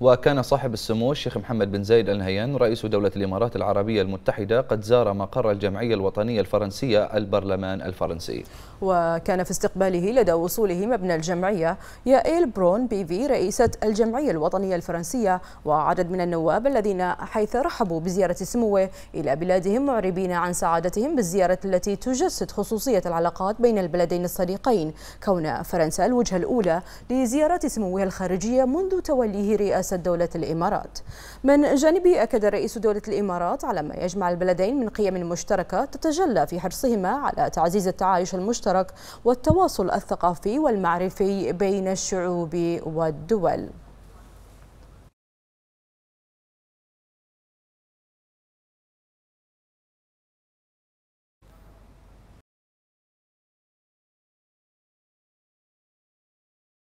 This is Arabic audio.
وكان صاحب السمو الشيخ محمد بن زايد النهيان رئيس دولة الإمارات العربية المتحدة قد زار مقر الجمعية الوطنية الفرنسية البرلمان الفرنسي وكان في استقباله لدى وصوله مبنى الجمعية يائيل برون بيفي رئيسة الجمعية الوطنية الفرنسية وعدد من النواب الذين حيث رحبوا بزيارة سموه إلى بلادهم معربين عن سعادتهم بالزيارة التي تجسد خصوصية العلاقات بين البلدين الصديقين كون فرنسا الوجهة الأولى لزيارات سموه الخارجية منذ توليه رئاسة رئاسة دولة الإمارات من جانبه أكد رئيس دولة الإمارات على ما يجمع البلدين من قيم مشتركة تتجلى في حرصهما على تعزيز التعايش المشترك والتواصل الثقافي والمعرفي بين الشعوب والدول